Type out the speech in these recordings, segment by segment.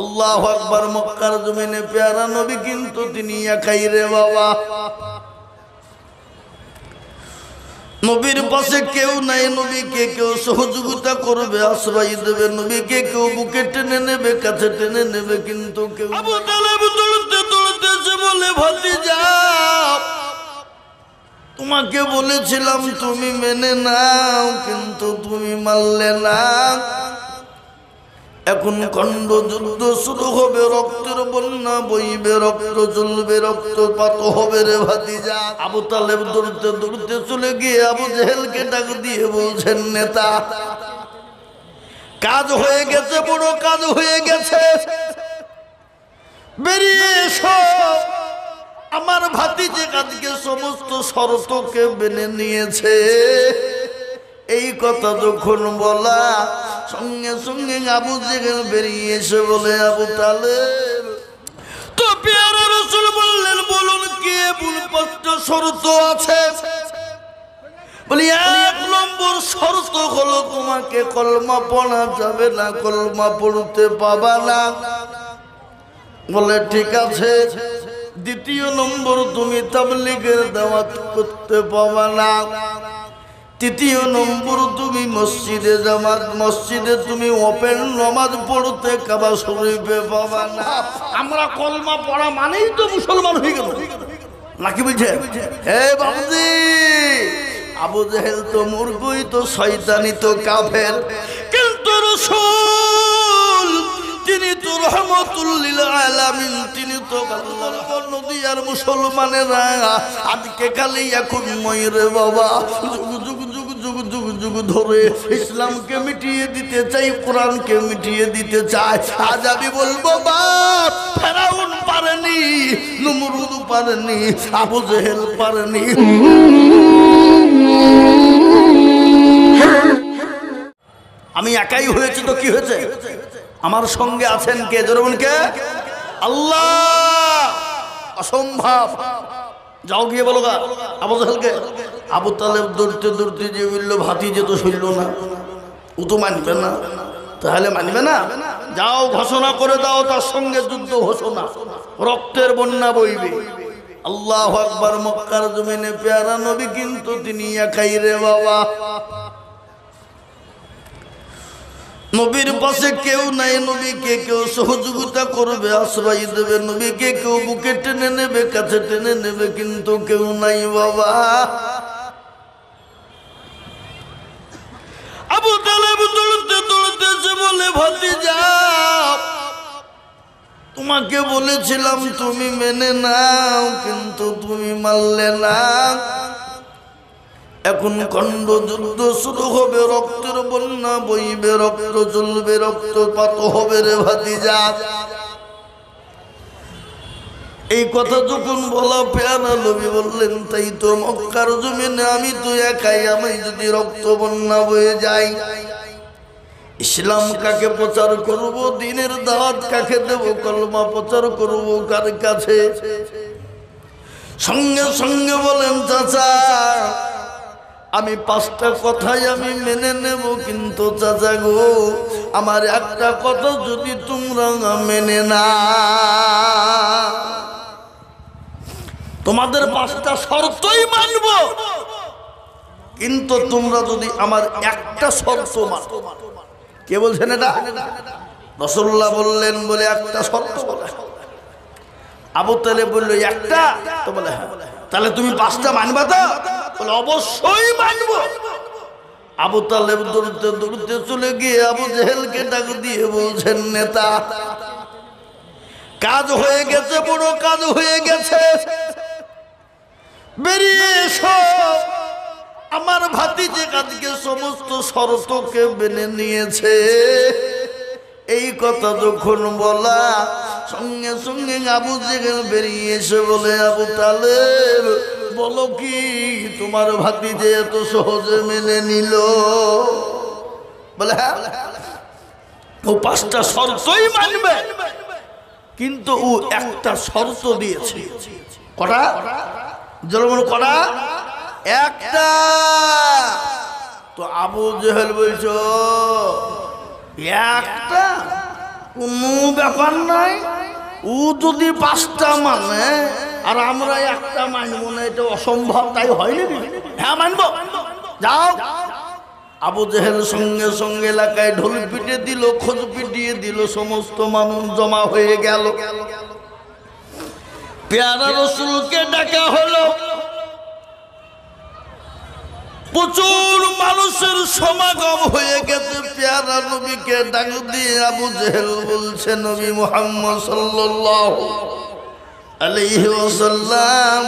আল্লাহ আকবর মক্কার জমিনে পেয়ারা নবী কিন্তু তিনি একাই রে বাবা নবীর পাশে কেউ নাই নবীকে কেউ সহযোগিতা করবে আশ্রয় দেবে নবীকে কেউ বুকে টেনে নেবে কাছে টেনে নেবে কিন্তু কেউ দৌড়তে দৌড়তে সে বলে ভাতি যা তোমাকে বলেছিলাম তুমি মেনে নাও কিন্তু তুমি মানলে না এখন কণ্ড যুদ্ধ শুরু হবে রক্তের বন্যা বইবে রক্ত রক্ত পাত হবে রে ভাতি যা আবু তালেব দূরতে দূরতে চলে গিয়ে আবু জেহেলকে ডাক দিয়ে বলছেন নেতা কাজ হয়ে গেছে বড় কাজ হয়ে গেছে বেরিয়ে এসো আমার ভাতিজে কাজকে সমস্ত শর্তকে মেনে নিয়েছে এই কথা যখন বলা সঙ্গে সঙ্গে আবু জেগেল বেরিয়ে এসে বলে আবু তালে তো বললেন বলুন কে আছে এক নম্বর কলমা পড়া যাবে না কলমা পড়তে পাবা না বলে ঠিক আছে দ্বিতীয় নম্বর তুমি তাবলিগের দাওয়াত করতে পাবা না তৃতীয় নম্বর তুমি মসজিদে জামাত মসজিদে তুমি ওপেন নমাজ পড়তে কাবা শরীফে পাবা না আমরা কলমা পড়া মানেই তো মুসলমান হয়ে গেল নাকি বুঝে হে বাবুজি আবু জেহেল তো মুরগুই তো শয়তানি তো কাফের কিন্তু রসুল তিনি তো রহমতুল্লিল আলামিন তিনি তো নদী আর মুসলমানেরা আজকে কালি এখন ময়ূরে বাবা যুগ ধরে ইসলামকে মিটিয়ে দিতে চাই কোরআনকে মিটিয়ে দিতে চাই আজ আমি বলবো বাপ ফেরাউন পারেনি নুমরুদ পারেনি আবু জেহেল পারেনি আমি একাই হয়েছি তো কি হয়েছে আমার সঙ্গে আছেন কে জরবন কে আল্লাহ অসম্ভব যাও গিয়ে বলো গা আবু জেহেলকে আবু তালেব দৌড়তে দৌড়তে যে বললো ভাতি যে তো সইল না ও তো মানবে না তাহলে মানবে না যাও ঘোষণা করে দাও তার সঙ্গে যুদ্ধ ঘোষণা রক্তের বন্যা বইবে আল্লাহ আকবর মক্কার জমিনে পেয়ারা নবী কিন্তু তিনি একাই রে বাবা নবীর পাশে কেউ নাই নবীকে কেউ সহযোগিতা করবে আশ্রয় দেবে নবীকে কেউ বুকে টেনে নেবে কাছে টেনে নেবে কিন্তু কেউ নাই বাবা আবু তালেব দৌড়তে দৌড়তেছে বলে ভাতি যা তোমাকে বলেছিলাম তুমি মেনে নাও কিন্তু তুমি মারলে না এখন খণ্ড যুদ্ধ শুরু হবে রক্তের বন্যা বইবে রক্ত চলবে রক্তপাত হবে রে ভাতি যা এই কথা যখন বলা পেয়ারা নবী বললেন তাই তো মক্কার জমিনে আমি তো একাই আমি যদি রক্ত বন্যা বয়ে যাই ইসলাম কাকে প্রচার করব দিনের দাওয়াত কাকে দেব কলমা প্রচার করব কার কাছে সঙ্গে সঙ্গে বলেন চাচা আমি পাঁচটা কথাই আমি মেনে নেব কিন্তু চাচা গো আমার একটা কথা যদি তোমরা মেনে না তোমাদের পাঁচটা শর্তই মানব কিন্তু তোমরা যদি আমার একটা শর্ত মান কে বলছেন এটা রসল্লাহ বললেন বলে একটা শর্ত বলে আবু তালে বললো একটা তো বলে হ্যাঁ তাহলে তুমি পাঁচটা মানবা তো বলে অবশ্যই মানব আবু তালেব দৌড়তে দৌড়তে চলে গিয়ে আবু জেহেলকে ডাক দিয়ে বলছেন নেতা কাজ হয়ে গেছে বড় কাজ হয়ে গেছে বেরিয়ে এসো আমার ভাতিজে কাজকে সমস্ত শর্তকে মেনে নিয়েছে এই কথা যখন বলা সঙ্গে সঙ্গে আবু জেগেল বেরিয়ে এসে বলে আবু তালের বলো কি তোমার ভাতিজে এত সহজে মেনে নিল বলে হ্যাঁ, ও পাঁচটা শর্তই মানবে কিন্তু ও একটা শর্ত দিয়েছে কটা জলমন করা একটা তো আবু জহেল বলছ একটা কোনো ব্যাপার নাই ও যদি পাঁচটা মানে আর আমরা একটা মানব না এটা অসম্ভব তাই হয়নি হ্যাঁ মানব যাও আবু জেহেল সঙ্গে সঙ্গে এলাকায় ঢোল পিটে দিল খোঁজ পিটিয়ে দিল সমস্ত মানুষ জমা হয়ে গেল পেয়ারা রসুলকে ডাকা হলো প্রচুর মানুষের সমাগম হয়ে গেছে পেয়ারা নবীকে ডাক দিয়ে আবু জেহেল বলছে নবী মোহাম্মদ সাল্লাহ আলহ্লাম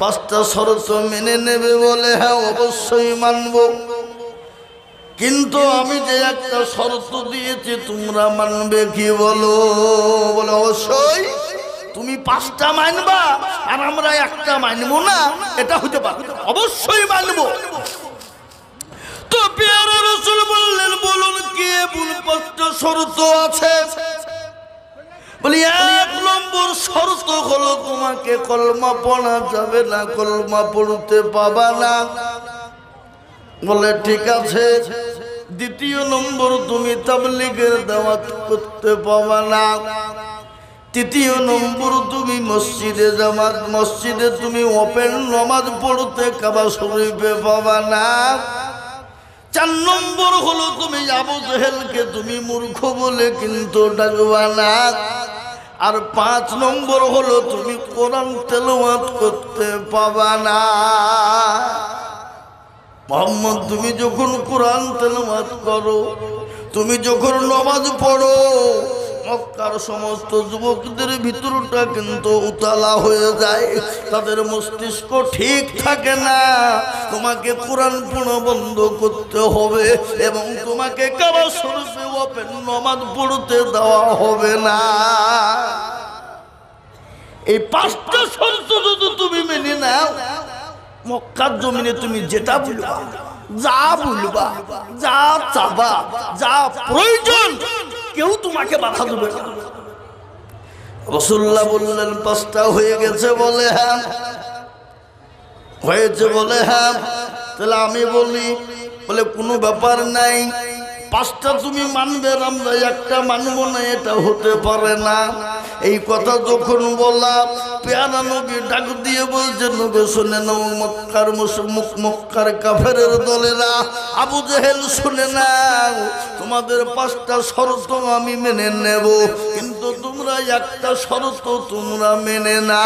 পাঁচটা শরত মেনে নেবে বলে হ্যাঁ অবশ্যই মানব কিন্তু আমি যে একটা শরত দিয়েছি তোমরা মানবে কি বলো বলে অবশ্যই তুমি পাঁচটা মানবা আর আমরা একটা মানবো না এটা হতে পারে অবশ্যই মানবো তো পেয়ার বললেন বলুন কে পাঁচটা শর্ত আছে বলি এক নম্বর তোমাকে কলমা পড়া যাবে না কলমা পড়তে পাবা না বলে ঠিক আছে দ্বিতীয় নম্বর তুমি তাবলিগের দাওয়াত করতে পাবা না তৃতীয় নম্বর তুমি মসজিদে জামাত মসজিদে তুমি ওপেন নমাজ পড়তে কাবা শরীফে পাবা না চার নম্বর হলো তুমি আবু জেহেলকে তুমি মূর্খ বলে কিন্তু ডাকবা না আর পাঁচ নম্বর হলো তুমি কোরআন তেলোয়াত করতে পাবা না মোহাম্মদ তুমি যখন কোরআন তেলোয়াত করো তুমি যখন নমাজ পড়ো মক্কার সমস্ত যুবকদের ভিতরটা কিন্তু উতালা হয়ে যায় তাদের মস্তিষ্ক ঠিক থাকে না তোমাকে কোরআন পুরো বন্ধ করতে হবে এবং তোমাকে কারো সরফে ওপেন নমাজ পড়তে দেওয়া হবে না এই পাঁচটা শর্ত যদি তুমি মেনে নাও মক্কার জমিনে তুমি যেটা বলো যা বলবা যা চাবা যা প্রয়োজন কেউ তোমাকে বাধা দেবে রসুল্লাহ বললেন পাঁচটা হয়ে গেছে বলে হ্যাঁ হয়েছে বলে হ্যাঁ তাহলে আমি বলি বলে কোনো ব্যাপার নাই পাঁচটা তুমি মানবে আমরা একটা মানব না এটা হতে পারে না এই কথা যখন বলা পেয়ারা নবী ডাক দিয়ে বলছে নবী শুনে নাও মক্কার মুখ মক্কার কাফের দলেরা আবু জেহেল শুনে নাও তোমাদের পাঁচটা শরত আমি মেনে নেব কিন্তু তোমরা একটা শরত তোমরা মেনে না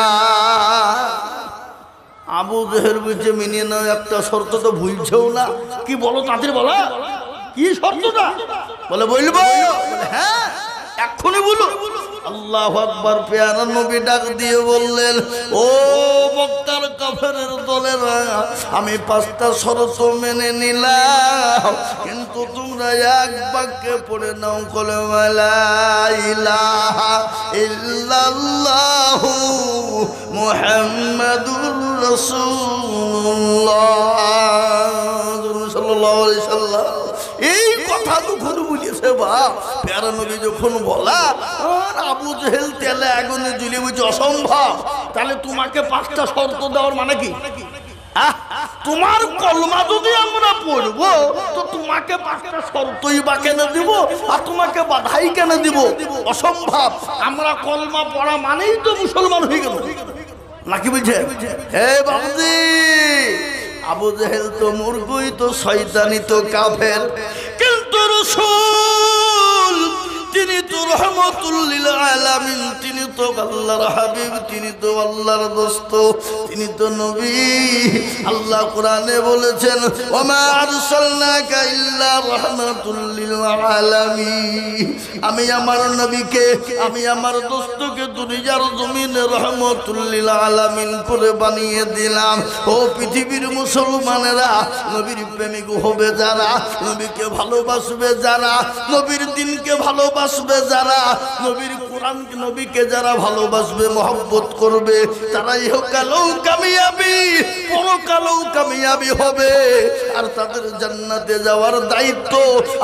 আবু জেহের বুঝে মেনে নাও একটা শর্ত তো ভুলছেও না কি বলো তাদের বলা কি শর্তটা বলে বলবো হ্যাঁ এক্ষুনি বলো আল্লাহ আকবর পেয়ারা নবী ডাক দিয়ে বললেন ও বক্তার কাফের দলেরা আমি পাঁচটা শরত মেনে নিলাম কিন্তু তোমরা এক বাক্যে পড়ে নাও কলে ইল্লাল্লাহু মুহাম্মাদুর রাসূলুল্লাহ সাল্লাল্লাহু আলাইহি সাল্লাম এই কথা যখন বলিয়েছে বাপ প্যারানবী যখন বলা আবু জেহেল তেলে আগুনে জুলি বলছে অসম্ভব তাহলে তোমাকে পাঁচটা শর্ত দেওয়ার মানে কি তোমার কলমা যদি আমরা পড়ব তো তোমাকে পাঁচটা শর্তই বা কেন দিব আর তোমাকে বাধাই কেন দিব অসম্ভব আমরা কলমা পড়া মানেই তো মুসলমান হয়ে গেল নাকি বুঝে হে বাবুজি আবু জেহেল তো মুরগুই তো শয়তানি তো কাফের কিন্তু রসুল তিনি তো রহমতুল্লিল আলামিন তিনি তো আল্লাহর হাবিব তিনি তো আল্লাহর দোস্ত তিনি তো নবী আল্লাহ কোরআনে বলেছেন ওমা আরসালনাকা ইল্লা আলামিন আমি আমার নবীকে আমি আমার দোস্তকে দুনিয়ার জমিনে রহমতুল্লিল আলামিন করে বানিয়ে দিলাম ও পৃথিবীর মুসলমানেরা নবীর প্রেমিক হবে যারা নবীকে ভালোবাসবে যারা নবীর দিনকে ভালোবাস ভালোবাসবে যারা নবীর কোরআন নবীকে যারা ভালোবাসবে মহব্বত করবে তারা ইহকালেও কামিয়াবি পরকালেও কামিয়াবি হবে আর তাদের জান্নাতে যাওয়ার দায়িত্ব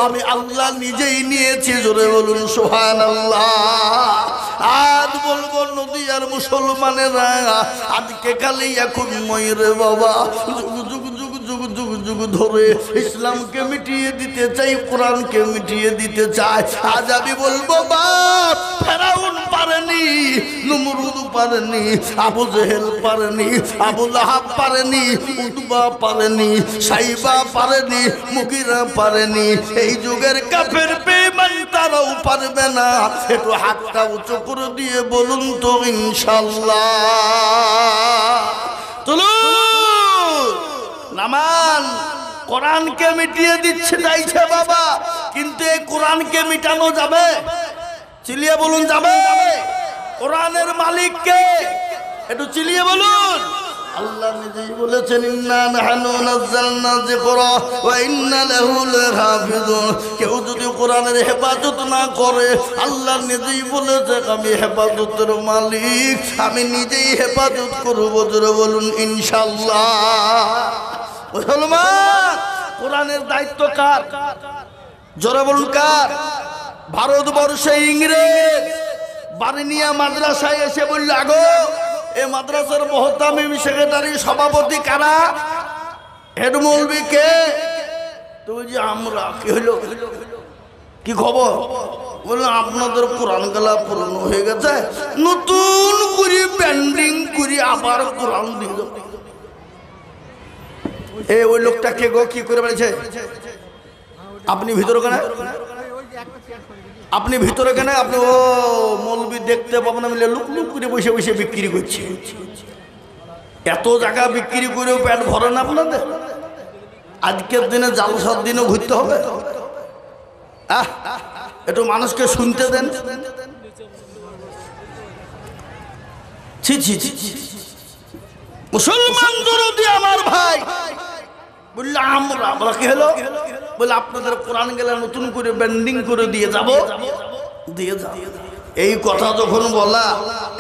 আমি আল্লাহ নিজেই নিয়েছি জোরে বলুন সোহান আল্লাহ আজ বলবো নদী আর মুসলমানেরা আজকে কালে এখন ময়ূরে বাবা যুগ যুগ যুগ যুগ যুগ ধরে ইসলামকে মিটিয়ে দিতে চাই কোরআনকে মিটিয়ে দিতে চায় আজ আমি বলবো বাপ ফেরাউন পারেনি নুমরুদ পারেনি আবু জেহেল পারেনি আবু লাহাব পারেনি উদ্বা পারেনি সাইবা পারেনি মুকিরা পারেনি এই যুগের কাফের বেমান তারাও পারবে না একটু হাতটা উঁচু করে দিয়ে বলুন তো ইনশাল্লাহ চলো নামান কোরআনকে মিটিয়ে দিচ্ছে চাইছে বাবা কিন্তু এই কোরআনকে মিটানো যাবে চিলিয়ে বলুন যাবে কোরআনের মালিককে একটু চিলিয়ে বলুন আল্লাহ নিজেই বলেছেন ইন্না নাহানু নাযালনা যিকরা ওয়া ইন্না লাহু লাহাফিজুন কেউ যদি কোরআনের হেফাজত না করে আল্লাহ নিজেই বলেছে আমি হেফাজতের মালিক আমি নিজেই হেফাজত করব জোরে বলুন ইনশাআল্লাহ মুসলমান কোরআনের দায়িত্ব কার জোরে বলুন কার ভারতবর্ষে ইংরেজ বারিনিয়া মাদ্রাসায় এসে বলল আগো এ মাদ্রাসার মহতামিম সেক্রেটারি সভাপতি কারা হেড মৌলবি কে তুই যে আমরা কি হইল কি খবর বললো আপনাদের কোরআন গেলা পুরনো হয়ে গেছে নতুন করে পেন্ডিং করে আবার কোরআন দিল এ ওই লোকটা কে গো কি করে বেড়েছে আপনি ভিতরে কেন আপনি ভিতরে কেন আপনি ও মৌলবি দেখতে পাবেন মিলে লুক করে বসে বসে বিক্রি করছে এত জায়গা বিক্রি করেও পেট ভরে না আপনাদের আজকের দিনে জালসার দিনে ঘুরতে হবে আহ একটু মানুষকে শুনতে দেন ছি মুসলমান দরদি আমার ভাই বললো আমরা আমরা কি হলো বলে আপনাদের কোরআন গেলে নতুন করে ব্যান্ডিং করে দিয়ে যাব দিয়ে যাব এই কথা যখন বলা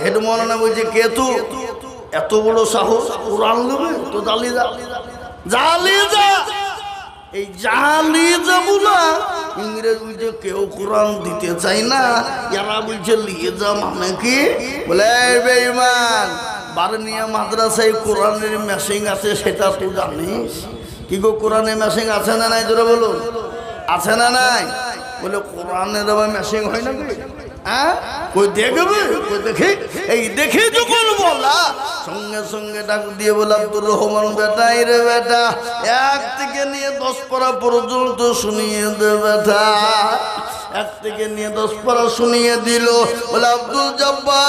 হেড মরানা বলছে কে তু এত বড় সাহস কোরআন নেবে তো জালি যা জালি যা এই জালি যা না ইংরেজ বলছে কেউ কোরআন দিতে চাই না এরা বলছে লিয়ে যা মানে কি বলে বেইমান বারনিয়া মাদ্রাসায় কোরআনের মেশিং আছে সেটা তুই জানিস কি গো কোরআনে মেশিং আছে না নাই তোরা বলুন আছে না নাই বলে কোরআনে দেবে মেশিং হয় না হ্যাঁ? এই সঙ্গে সঙ্গে ডাক দিয়ে রহমান রে বেটা নিয়ে দশ শুনিয়ে দে নিয়ে দশ পারা শুনিয়ে দিল বলে আব্দুল জব্বা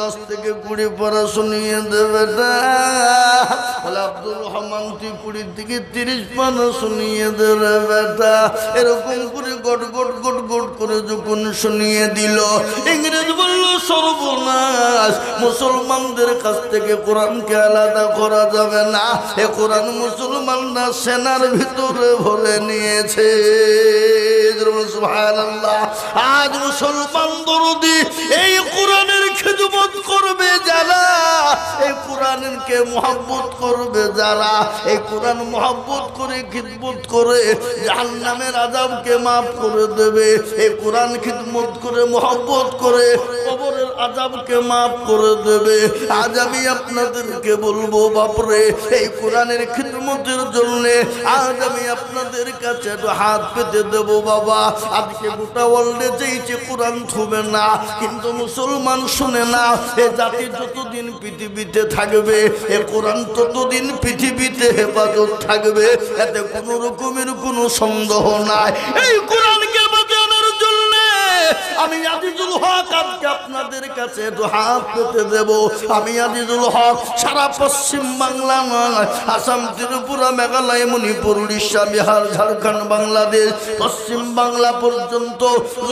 দশ থেকে কুড়ি পড়া শুনিয়ে দেবে বলে আব্দুর রহমান তুই থেকে তিরিশ পানা শুনিয়ে দেবে বেটা এরকম করে গট গট গট গট করে যখন শুনিয়ে দিল ইংরেজ বলল সর্বনাশ মুসলমানদের কাছ থেকে কোরআনকে আলাদা করা যাবে না এ কোরআন মুসলমানরা সেনার ভিতরে ভরে নিয়েছে আজ মুসলমান দরদি এই কোরআনের খেদমত করবে যারা এই কোরআনকে করবে যারা এই কোরআন করে খিদমত করে জাহান্নামের আজাবকে মাফ করে দেবে এই কোরআন খিদমত করে করে কবরের আজাবকে মাফ করে দেবে আজ আমি আপনাদেরকে বলবো বাপরে এই কোরআনের খিদমতের জন্যে আজ আমি আপনাদের কাছে হাত পেতে দেব বাবা আজকে গোটা ওয়ার্ল্ডে যেই যে কোরআন থুবে না কিন্তু মুসলমান শুনে শুনে না এ জাতি যতদিন পৃথিবীতে থাকবে এ কোরআন ততদিন পৃথিবীতে হেফাজত থাকবে এতে কোনো রকমের কোনো সন্দেহ নাই এই কোরআনকে বাঁচানোর জন্য আমি আজিজুল হক আজকে আপনাদের কাছে দু হাত পেতে দেব আমি আজিজুল হক সারা পশ্চিম বাংলা নয় আসাম ত্রিপুরা মেঘালয় মণিপুর উড়িষ্যা বিহার ঝাড়খণ্ড বাংলাদেশ পশ্চিম বাংলা পর্যন্ত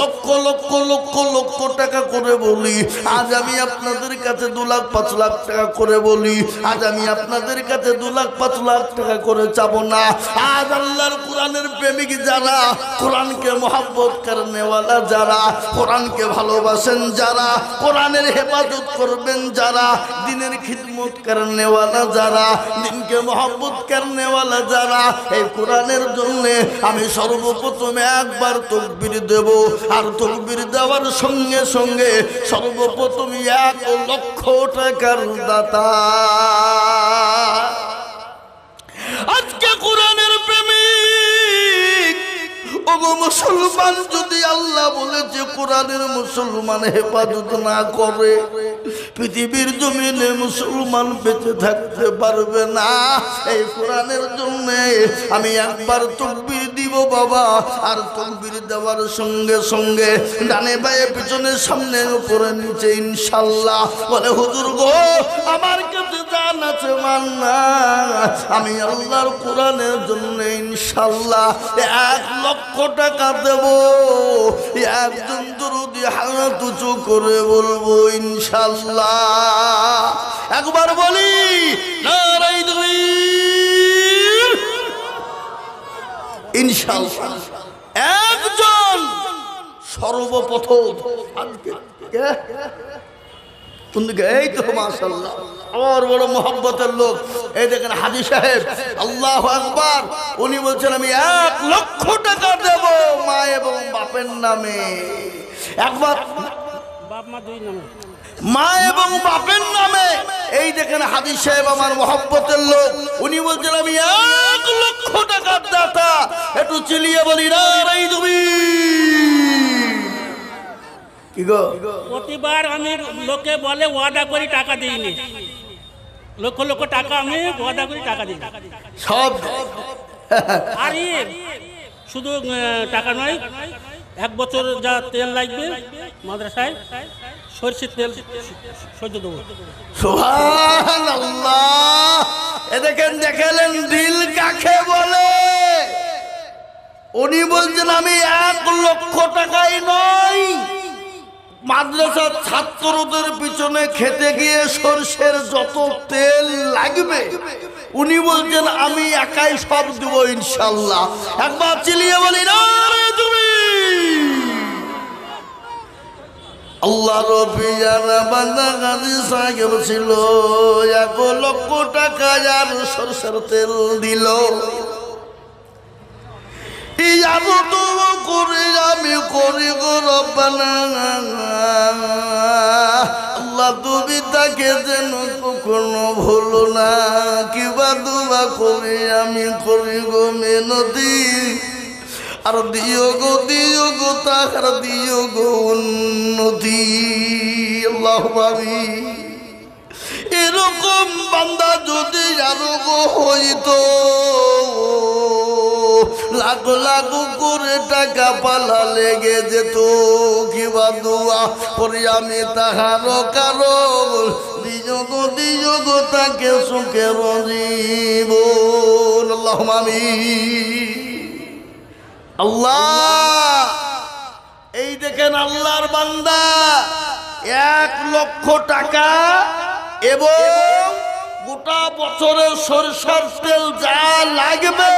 লক্ষ লক্ষ লক্ষ লক্ষ টাকা করে বলি আজ আমি আপনাদের কাছে দু লাখ পাঁচ লাখ টাকা করে বলি আজ আমি আপনাদের কাছে দু লাখ পাঁচ লাখ টাকা করে চাবো না আজ আল্লাহর কোরআনের প্রেমিক যারা কোরআনকে মহাব্বত করেনেওয়ালা যারা কোরআনকে ভালোবাসেন যারা কোরআনের হেফাজত করবেন যারা দিনের খিদমত কারণেওয়ালা যারা দিনকে মহব্বত কারণেওয়ালা যারা এই কোরআনের জন্য আমি সর্বপ্রথমে একবার তকবির দেব আর তকবির দেওয়ার সঙ্গে সঙ্গে সর্বপ্রথম এক লক্ষ টাকার দাতা আজকে কোরআনে ওগো মুসলমান যদি আল্লাহ বলে যে কোরআনের মুসলমান হেফাজত না করে পৃথিবীর জমিনে মুসলমান বেঁচে থাকতে পারবে না এই কোরআনের জন্য আমি একবার তকবির দিব বাবা আর তকবির দেওয়ার সঙ্গে সঙ্গে ডানে বায়ে পিছনে সামনে উপরে নিচে ইনশাল্লাহ বলে হুজুর গো আমার কাছে জান আছে মান না আমি আল্লাহর কোরআনের জন্য ইনশাল্লাহ এক লক্ষ টাকা দেব একজন দরুদি হাত উঁচু করে বলবো ইনশাল্লাহ একবার বলি ইনশাল্লাহ একজন সর্বপ্রথম এই তো মাশাল্লাহ আমার বড় মোহাম্মতের লোক এই দেখেন হাজি সাহেব আল্লাহ আকবার উনি বলছেন আমি এক লক্ষ টাকা দেবো মা এবং বাপের নামে একবার মা এবং বাপের নামে এই দেখেন হাদিস সাহেব আমার মহব্বতের লোক উনি বলছেন আমি এক লক্ষ টাকার দাতা একটু চিলিয়ে বলি না তুমি প্রতিবার আমি লোকে বলে ওয়াদা করি টাকা দিইনি লক্ষ লক্ষ টাকা আমি ওয়াদা করি টাকা দিই সব আর শুধু টাকা নয় এক বছর যা তেল লাগবে মাদ্রাসায় সরষের তেল সহ্য দেবো দেখেন দেখালেন দিল কাকে বলে উনি বলছেন আমি এক লক্ষ টাকাই নয় মাদ্রাসার ছাত্রদের পিছনে খেতে গিয়ে সরষের যত তেল লাগবে উনি বলছেন আমি একাই সব দেবো ইনশাল্লাহ একবার চিলিয়ে বলি তুমি আল্লাহ রবিয়ার ছিল এক লক্ষ টাকা যার সরষের তেল দিল ইয়ার তো করে আমি করি গো রব্বানা আল্লাহ তাকে যেন কখনো ভুলো না কিবা দুবা করে আমি করি গো মেনতি আর দিও গো দিও গো তাহার দিও গো নদী আল্লাহ ভাবি এরকম বান্দা যদি আরোগ হইত লাগু লাগো করে টাকা পালা লেগে যেত কি বাদুয়া পরে আমি তাহার কারো দিজগ দিজগ তাকে সুখে রজিব আল্লাহ এই দেখেন আল্লাহর বান্দা এক লক্ষ টাকা এবং গোটা বছরে সরষার তেল যা লাগবে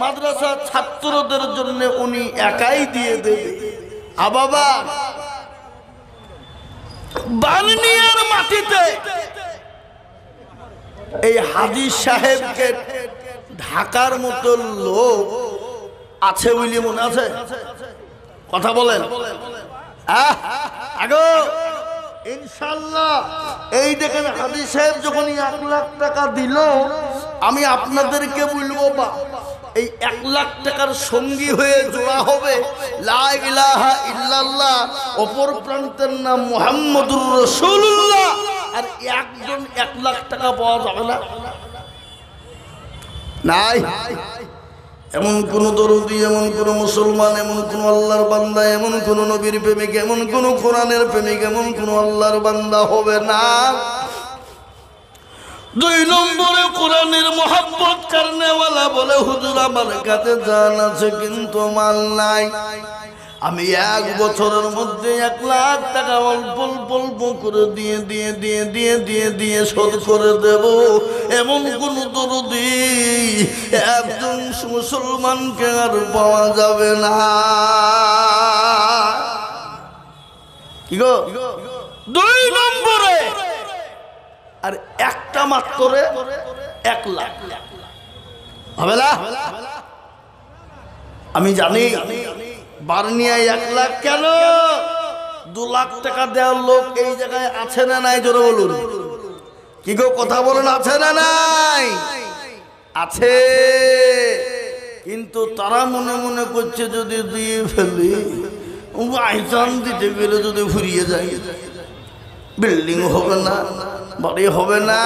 মাদ্রাসা ছাত্রদের জন্য উনি একাই দিয়ে দেবে আ বাবা বার্নিয়ার মাটিতে এই হাজি সাহেবকে ঢাকার মতো লোক আছে বলি মনে আছে কথা বলেন আহ আগো ইনশাল্লাহ এই দেখেন হাজি সাহেব যখন এক লাখ টাকা দিল আমি আপনাদেরকে বলবো বা এই এক লাখ টাকার সঙ্গী হয়ে জোড়া হবে লাহা ইল্লাল্লাহ অপর প্রান্তের নাম মোহাম্মদুর রসুল্লাহ আর একজন এক লাখ টাকা পাওয়া যাবে না নাই এমন কোন দরদি এমন কোন মুসলমান এমন কোন আল্লাহর বান্দা এমন কোন নবীর প্রেমিক এমন কোন কোরআনের প্রেমিক এমন কোন আল্লাহর বান্দা হবে না দুই নম্বরে কোরআনের মোহাম্মত কারণেওয়ালা বলে হুজুর আমার কাছে জান আছে কিন্তু মাল নাই আমি এক বছরের মধ্যে এক লাখ টাকা অল্প অল্প করে দিয়ে দিয়ে দিয়ে দিয়ে দিয়ে দিয়ে শোধ করে দেব এমন কোন দরদি একজন মুসলমানকে আর পাওয়া যাবে না দুই নম্বরে আর একটা মাত্র এক লাখ হবে না আমি জানি বার্নিয়ায় এক লাখ কেন দু লাখ টাকা দেওয়ার লোক এই জায়গায় আছে না নাই জোরে বলুন কি গো কথা বলুন আছে না নাই আছে কিন্তু তারা মনে মনে করছে যদি দিয়ে ফেলি আইসান দিতে গেলে যদি ফুরিয়ে যায় বিল্ডিং হবে না বাড়ি হবে না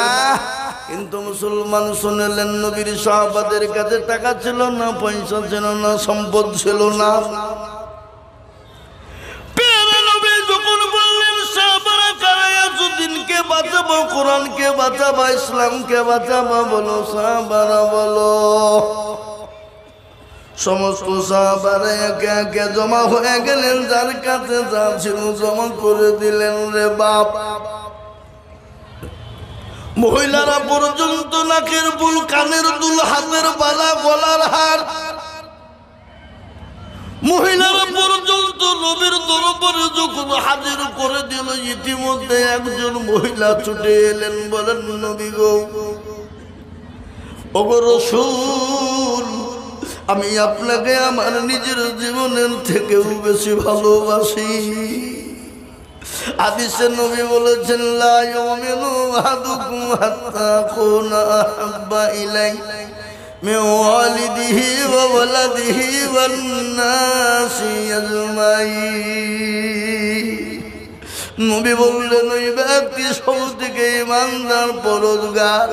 কিন্তু মুসলমান শুনলেন নবীর সাহাবাদের কাছে টাকা ছিল না পয়সা ছিল না সম্পদ ছিল না ইসলামকে বলো সমস্ত জমা হয়ে গেলেন যার কাছে যা ছিল জমা করে দিলেন রে বাপ মহিলারা পর্যন্ত নাকের বুল কানের দুল হাতের বালা গলার হার মহিলারা পর্যন্ত নবীর দরবারে যখন হাজির করে দিল ইতিমধ্যে একজন মহিলা ছুটে এলেন বলেন নবী গো আমি আপনাকে আমার নিজের জীবনের থেকেও বেশি ভালোবাসি আদিসে নবী বলেছেন লা ইউমিনু হাত্তা কুনা আহাব্বা ইলাইহি من والده وولده والناس নবী বললেন ওই ব্যক্তি সব থেকে ইমানদার পরোজগার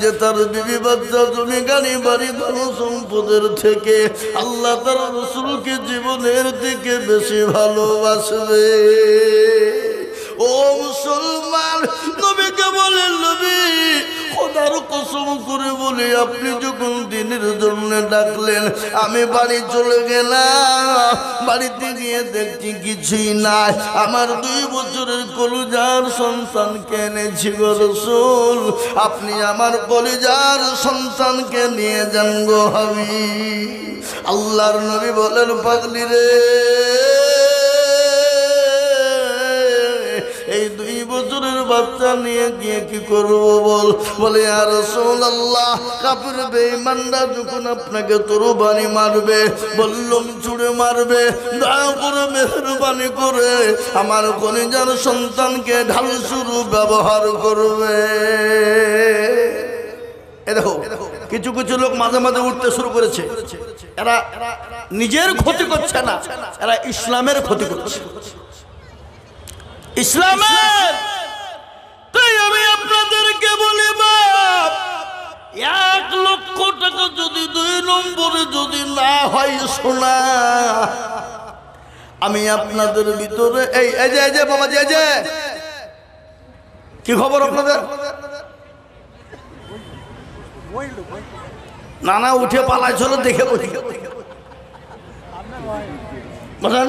যে তার বিবি বাচ্চা তুমি গানি বাড়ি ধন সম্পদের থেকে আল্লাহ তার রসুলকে জীবনের দিকে বেশি ভালোবাসবে ও মুসলমান নবীকে বলেন নবী তার কসম করে বলি আপনি যখন দিনের জন্য ডাকলেন আমি বাড়ি চলে গেলাম বাড়িতে গিয়ে দেখছি কিছুই নাই আমার দুই বছরের কলুজার সন্তান কেনেছি গরসুল আপনি আমার কলিজার সন্তানকে নিয়ে যান গো আমি আল্লাহর নবী বলেন পাগলি রে এই দুই বছরের বাচ্চা নিয়ে গিয়ে কি করব বল বলে আর সোল্লাহ কাপড় বেমানরা যখন আপনাকে বাণী মারবে বললম ছুড়ে মারবে দয়া করে মেহরবানি করে আমার কলিজার সন্তানকে ঢাল শুরু ব্যবহার করবে দেখো কিছু কিছু লোক মাঝে মাঝে উঠতে শুরু করেছে এরা নিজের ক্ষতি করছে না এরা ইসলামের ক্ষতি করছে ইসলামের তাই আমি আপনাদেরকে বলি বাপ এক লক্ষ টাকা যদি দুই নম্বরে যদি না হয় শোনা আমি আপনাদের ভিতরে এই এজে এজে বাবা যে এজে কি খবর আপনাদের না উঠে পালাই পালাইছিল দেখে বুঝি বুঝলেন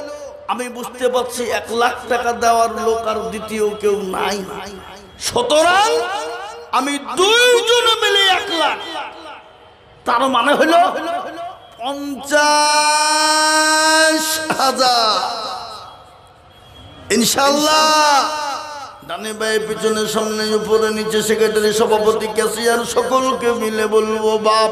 আমি বুঝতে পারছি এক লাখ টাকা দেওয়ার লোক আর দ্বিতীয় কেউ নাই সুতরাং আমি দুইজন মিলে এক লাখ তার মানে হইল পঞ্চাশ হাজার ইনশাল্লাহ ডানে বাই পিছনে সামনে উপরে নিচে সেক্রেটারি সভাপতি ক্যাশিয়ার সকলকে মিলে বলবো বাপ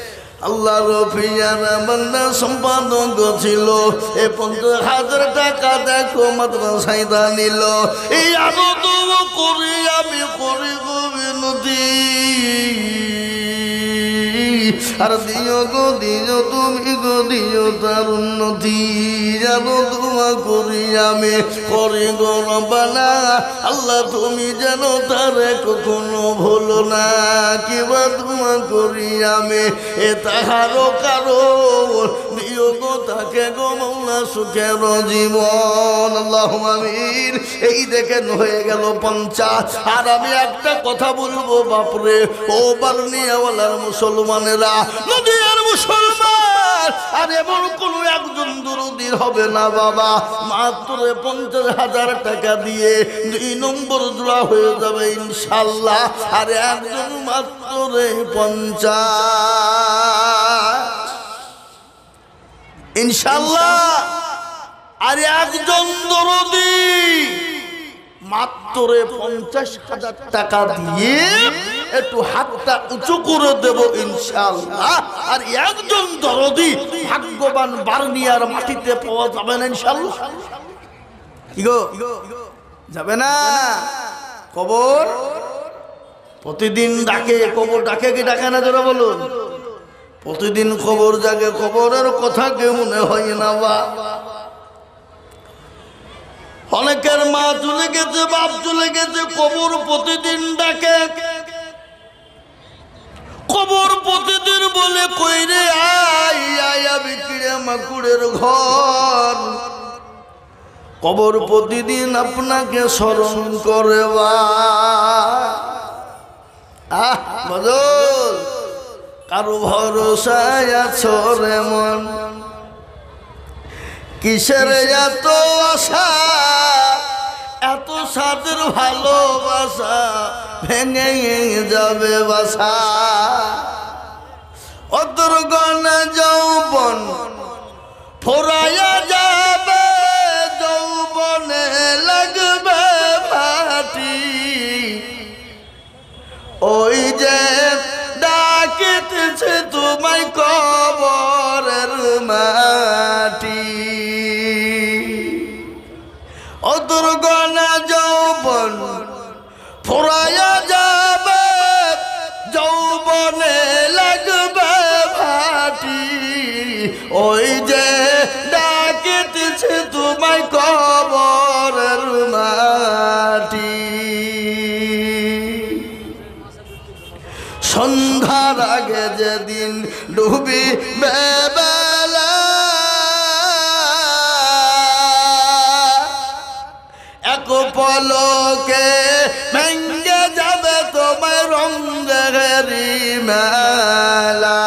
আল্লাহ রফিয়ান বান্দা সম্পাদক ছিল এ পঞ্চাশ হাজার টাকা দেখো মাত্র সাইদা নিল এই আনন্দ করি আমি করি গোবিনদী আর দিও গো দিও তুমি গো দিও তার উন্নতি যেন তোমা করি আমি করে গরবানা আল্লাহ তুমি যেন তার কখনো ভুলো না কিবা তোমা করি আমি এ তাহারও কারো প্রিয়ত তাকে গো মৌলা সুখের জীবন আল্লাহ আমিন এই দেখেন হয়ে গেল পঞ্চাশ আর আমি একটা কথা বলবো বাপরে ও বার্নিয়াওয়ালার মুসলমানেরা নদীর মুসলমান আর এমন কোন একজন দুরুদির হবে না বাবা মাত্র পঞ্চাশ হাজার টাকা দিয়ে দুই নম্বর দোয়া হয়ে যাবে ইনশাল্লাহ আর একজন মাত্র পঞ্চাশ ইনশাল্লাহ আর একজন দরদি মাত্র পঞ্চাশ হাজার টাকা দিয়ে একটু হাতটা উঁচু করে দেব ইনশাল্লাহ আর একজন দরদি ভাগ্যবান বার্নিয়ার মাটিতে পাওয়া যাবে না ইনশাল্লাহ যাবে না কবর প্রতিদিন ডাকে কবর ডাকে কি ডাকে না যারা বলুন প্রতিদিন খবর জাগে খবরের কথা কে মনে হয় না বা অনেকের মা চলে গেছে বাপ চলে গেছে খবর প্রতিদিন ডাকে খবর প্রতিদিন বলে কইরে আই আয়া বিক্রিয়া মাকুড়ের ঘর কবর প্রতিদিন আপনাকে স্মরণ করে বা আহ মজর কারো ভরসায় আছো মন কিসের এত আশা এত সাদের ভালোবাসা ভেঙে যাবে বাসা অদুর্গনা যৌবন ফোরাইয়া যাবে যৌবনে লাগবে ভাটি ওই যে এনেছে তোমায় কবরের মাটি অদুর্গনা যৌবন ফোরাইয়া যাবে যৌবনে লাগবে ভাটি ওই যে ডাকিতেছে তোমায় কবরের মাটি সন্ধ্যা সন্ধ্যার আগে যেদিন ডুবি এক পলকে ভেঙ্গে যাবে তোমার রঙ্গেরি মেলা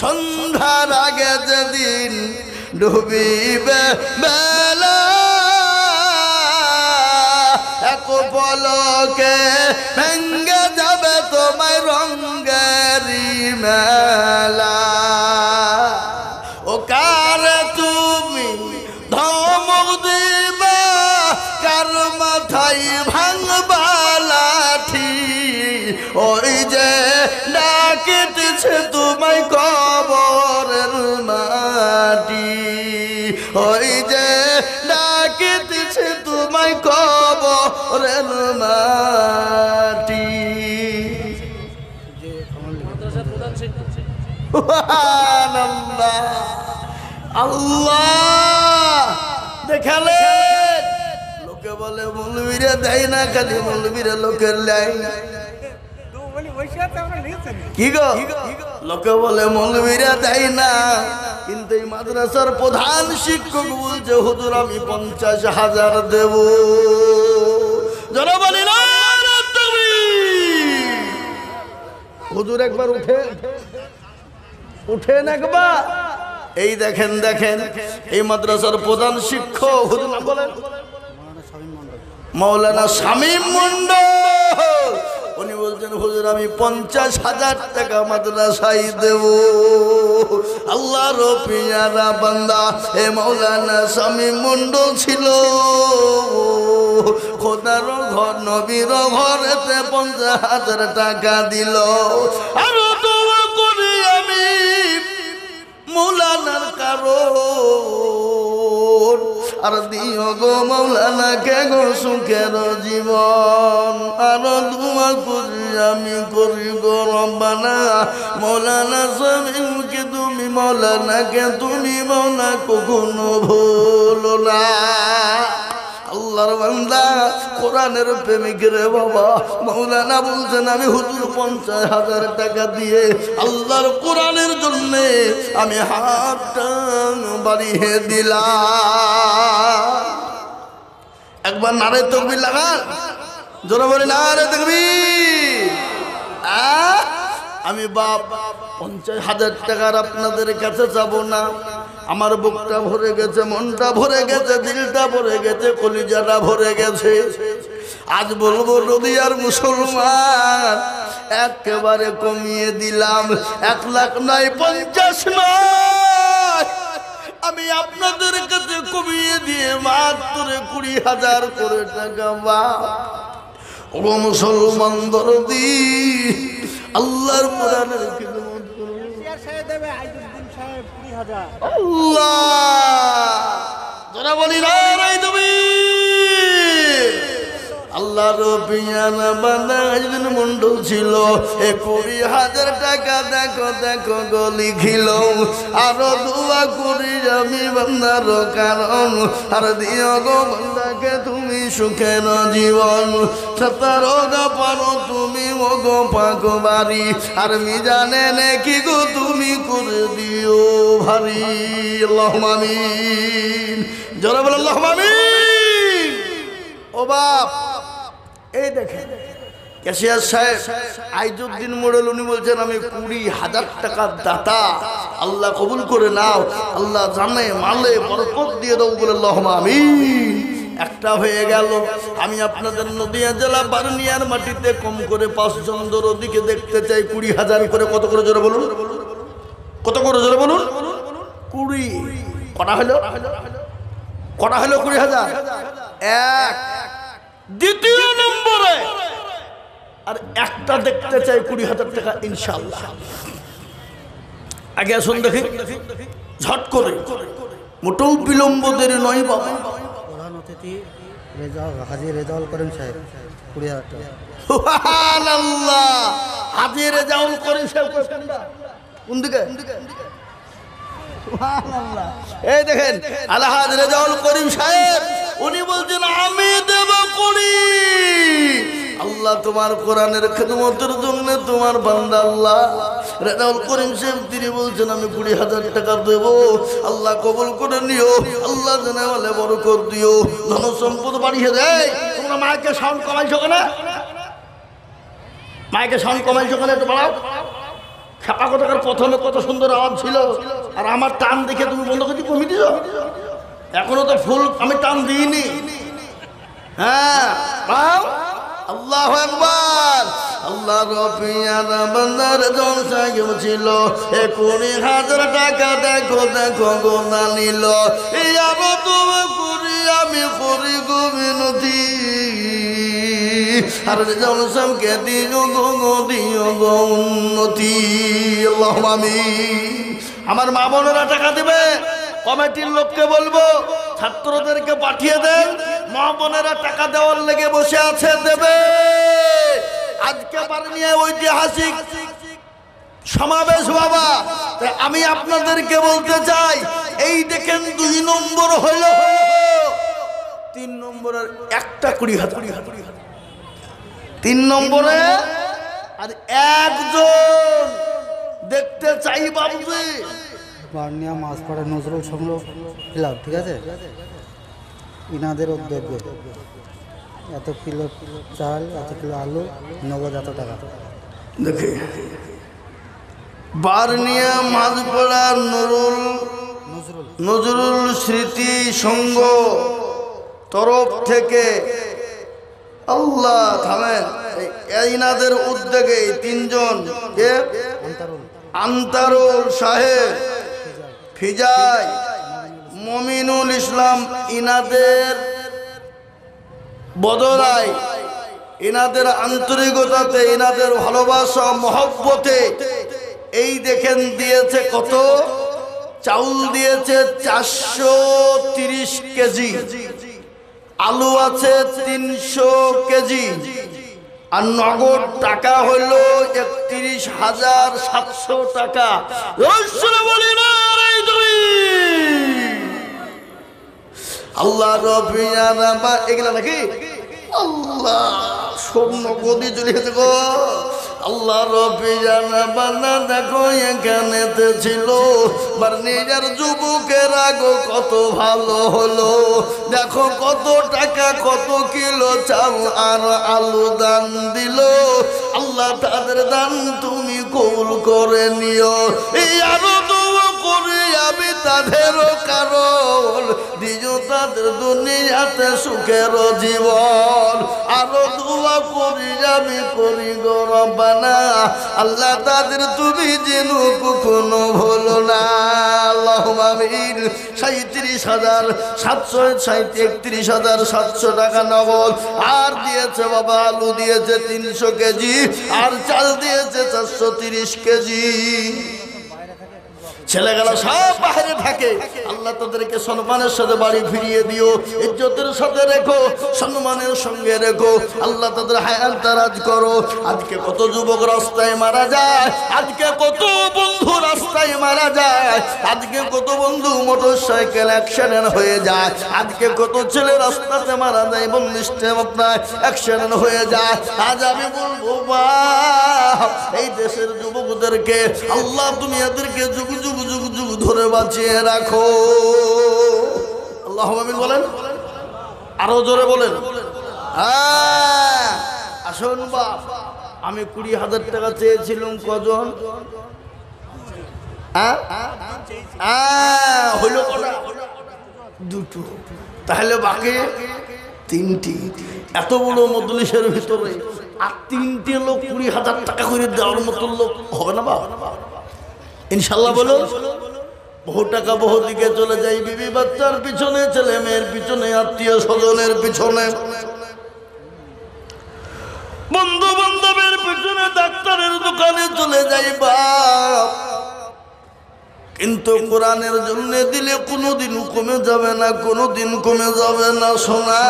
সন্ধ্যার আগে যেদিন ডুবিবে বেলা এক পলকে ভেঙ্গে যাবে দিয়েছে তোমায় কবরের মাটি ওই যে ডাকে দিছে তোমায় কবরের মাটি দেখালে লোকে বলে মৌলবীরা দেয় না খালি মৌলবীরা লোকের লাই কি গো লোকে বলে মৌলবীরা দেয় না হুজুর আমি পঞ্চাশ হাজার একবার উঠে উঠেন একবার এই দেখেন দেখেন এই মাদ্রাসার প্রধান শিক্ষক হুজুর বলেন মৌলানা শামীম মন্ডল উনি বলছেন হুজুর আমি পঞ্চাশ হাজার টাকা মাদ্রাসাই দেব আল্লাহ রিয়ারা বান্দা এ মৌলানা স্বামী মন্ডল ছিল খোদার ঘর নবীর ঘরেতে পঞ্চাশ হাজার টাকা দিল আরো দোয়া করি আমি মৌলানার কারো মন আর দিও গো মৌলানাকে গো সুখের জীবন আর দুয়া করি আমি করি গো রব্বানা মৌলানা সবিনকে তুমি মৌলানাকে তুমি মৌলা কখনো ভুলো না আল্লাহর বান্দা কোরআনের প্রেমিক রে বাবা মৌলানা বলছেন আমি হুজুর পঞ্চাশ হাজার টাকা দিয়ে আল্লাহর কোরআনের জন্য আমি হাতটা বাড়িয়ে দিলাম একবার নারে তকবি লাগান জোরে বলি নারে তকবি আমি বাপ পঞ্চাশ হাজার টাকার আপনাদের কাছে যাব না আমার বুকটা ভরে গেছে মনটা ভরে গেছে দিলটা ভরে গেছে কলিজাটা ভরে গেছে আজ বলবো রবিয়ার মুসলমান একেবারে কমিয়ে দিলাম এক লাখ নয় পঞ্চাশ আমি আপনাদের কাছে কমিয়ে দিয়ে মাত্র কুড়ি হাজার করে টাকা বা ও মুসলমান দরদি আল্লাহর কোরআনের খেদমত করুন আল্লাহ তোরা বলি রায় তুমি আল্লাহ রবিয়ানা বান্দা একদিন ছিল এ কুড়ি হাজার টাকা দেখো দেখো গলি খিল আরো দুয়া কুড়ি আমি বান্দার কারণ আর দিও গো বান্দাকে তুমি সুখের জীবন সতারো পারো তুমি ও গো পাকো বাড়ি আর মি জানে নাকি গো তুমি করে দিও ভারি লহমানি জোরে বলে লহমানি ও বাপ এই দেখে ক্যাশিয়ার সাহেব আইজুদ্দিন মোড়েল উনি বলছেন আমি কুড়ি হাজার টাকার দাতা আল্লাহ কবুল করে নাও আল্লাহ জানে মালে বরকত দিয়ে দাও বলে লহমা আমি একটা হয়ে গেল আমি আপনাদের নদিয়া জেলা বারনিয়ার মাটিতে কম করে পাঁচজন ওদিকে দেখতে চাই কুড়ি হাজার করে কত করে জোরে বলুন কত করে জোরে বলুন কুড়ি কটা হলো কটা হলো কুড়ি হাজার এক দ্বিতীয় নম্বরে আর একটা দেখতে চাই কুড়ি হাজার টাকা ইনশাল্লাহ আগে আসুন দেখি ঝট করে মোটেও বিলম্ব দেরি নয় বাবা প্রধান অতিথি হাজির রেজাউল করেন সাহেব কুড়ি হাজার টাকা হাজির রেজাউল সাহেব কোন দিকে এই দেখেন আলহাজ রেজাউল করিম সাহেব উনি বলছেন আমি দেব করি আল্লাহ তোমার কোরআনের খেদমতের জন্য তোমার বান্দা আল্লাহ রেজাউল করিম সাহেব তিনি বলছেন আমি কুড়ি হাজার টাকা দেব আল্লাহ কবল করে নিও আল্লাহ জানালে বড় কর দিও ধন সম্পদ বাড়িয়ে দেয় তোমরা মাকে সাউন্ড কমাইছো না মাকে সাউন্ড কমাইছো কেনা একটু বাড়াও খেপা কথাকার প্রথমে কত সুন্দর আওয়াজ ছিল আর আমার টান দেখে তুমি বন্ধ করছি কমিয়ে দিও এখনো তো ফুল আমি টান দিইনি হ্যাঁ আল্লাহ একবার আল্লাহ রফিয়ার বান্দার জন সাহেব ছিল কুড়ি হাজার টাকা দেখো দেখো গোনা নিল এই আরো তুমি কুড়ি আমি কুড়ি গো বিনতি আর রেজাউল ইসলামকে দিও গো উন্নতি আমি আমার মা বোনেরা টাকা দেবে কমিটির লোককে বলবো ছাত্রদেরকে পাঠিয়ে দেন মা বোনেরা টাকা দেওয়ার লেগে বসে আছে দেবে আজকে নিয়ে ঐতিহাসিক সমাবেশ বাবা আমি আপনাদেরকে বলতে চাই এই দেখেন দুই নম্বর হইল তিন নম্বরের একটা কুড়ি হাত কুড়ি হাত কুড়ি হাত তিন নম্বরে আর একজন দেখতে চাই বাবুজি বার্নিয়া মাছপাড়া নজরুল সংগ্রহ ক্লাব ঠিক আছে ইনাদের উদ্যোগ এত কিলো চাল এত কিলো আলু নগদ এত টাকা দেখে বার্নিয়া মাঝপাড়া নজরুল নজরুল স্মৃতি সংঘ তরফ থেকে আল্লাহ থামেন এনাদের উদ্যোগে তিনজন কে আন্তারুল সাহেব ফিজাই মমিনুল ইসলাম ইনাদের বদলায় এনাদের আন্তরিকতাতে এনাদের ভালোবাসা মহব্বতে এই দেখেন দিয়েছে কত চাউল দিয়েছে চারশো তিরিশ কেজি আলু আছে তিনশো কেজি আর নগদ টাকা হইল একত্রিশ হাজার সাতশো টাকা আল্লাহ রবি এগুলা নাকি আল্লাহ সব নগদে চলে গো আল্লাহ রফি জানা দেখো এখানেতে ছিল বার নিজের যুবকের আগো কত ভালো হলো দেখো কত টাকা কত কিলো চাল আর আলু দান দিল আল্লাহ তাদের দান তুমি কবুল করে নিও এই আরো করে আমি তাদেরও কারণ দিজ তাদের দুনিয়াতে সুখের জীবন আরো দোয়া করি আমি করি গরবানা আল্লাহ তাদের তুমি যেন কখনো হলো না আল্লাহ সাঁত্রিশ হাজার সাতশো একত্রিশ হাজার সাতশো টাকা নগদ আর দিয়েছে বাবা আলু দিয়েছে তিনশো কেজি আর চাল দিয়েছে চারশো তিরিশ কেজি ছেলেগুলো সব বাইরে থাকে আল্লাহ তাদেরকে সম্মানের সাথে বাড়ি ফিরিয়ে দিও ইজ্জতের সাথে রেখো সম্মানের সঙ্গে রেখো আল্লাহ তাদের হায়াল তারাজ করো আজকে কত যুবক রাস্তায় মারা যায় আজকে কত বন্ধু রাস্তায় মারা যায় আজকে কত বন্ধু মোটর সাইকেল অ্যাক্সিডেন্ট হয়ে যায় আজকে কত ছেলে রাস্তাতে মারা যায় বন্দিষ্টে আপনার অ্যাক্সিডেন্ট হয়ে যায় আজ আমি বলবো বা এই দেশের যুবকদেরকে আল্লাহ তুমি এদেরকে যুগ যুগ যুগ যুগ ধরে বাঁচিয়ে রাখো আল্লাহ আমিন বলেন আরো জোরে বলেন হ্যাঁ আসুন বা আমি কুড়ি হাজার টাকা চেয়েছিলাম কজন হ্যাঁ, হ্যাঁ, হইল দুটো তাহলে বাকি তিনটি এত বড় মদলিসের ভিতরে আর তিনটে লোক কুড়ি হাজার টাকা করে দেওয়ার মতো লোক হবে না বা ইনশাল্লাহ বলো বহু টাকা বহু দিকে চলে যাই বিবি বাচ্চার পিছনে ছেলে মেয়ের পিছনে আত্মীয় স্বজনের পিছনে বন্ধু বান্ধবের পিছনে ডাক্তারের দোকানে চলে যাই বা কিন্তু কোরআনের জন্য দিলে কোনোদিন কমে যাবে না কোনোদিন কমে যাবে না সোনা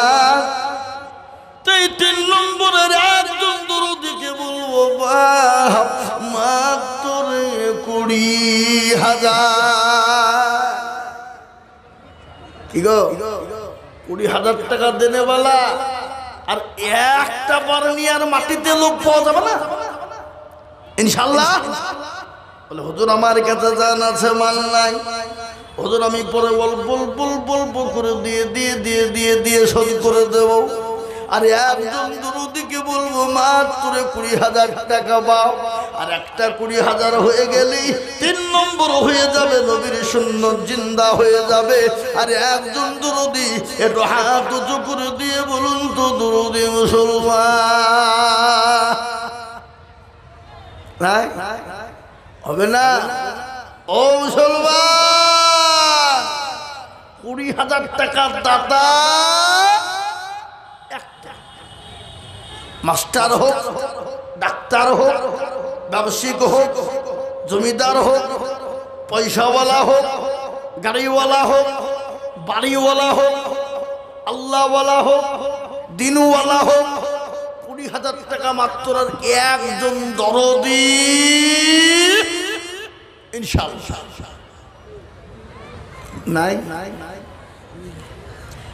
তিন নম্বরের একজন দরদি বাপ মাত্র কুড়ি হাজার কি গো কুড়ি হাজার টাকা দেনেওয়ালা আর একটা আর মাটিতে লোক পাওয়া যাবে না ইনশাল্লাহ বলে হুজুর আমার কাছে জান আছে মান নাই হুজুর আমি পরে বল বল বল বল করে দিয়ে দিয়ে দিয়ে দিয়ে দিয়ে শোধ করে দেবো আরে একজন দুরুদিকে বলবো মাত্র কুড়ি হাজার টাকা পাও আর একটা কুড়ি হাজার হয়ে গেলেই তিন নম্বর হয়ে যাবে নবীর শূন্য জিন্দা হয়ে যাবে আরে একজন দুরুদি একটু হাত উঁচু করে দিয়ে বলুন তো দুরুদি মুসলমান হবে না ও মুসলমান কুড়ি হাজার টাকার দাতা মাস্টার হোক ডাক্তার হোক ব্যবসায়িক হোক জমিদার হোক পয়সাওয়ালা হোক গাড়িওয়ালা হোক বাড়িওয়ালা হোক আল্লাহওয়ালা হোক দিনওয়ালা হোক কুড়ি হাজার টাকা মাত্র আর একজন দরদি ইনশাল নাই নাই নাই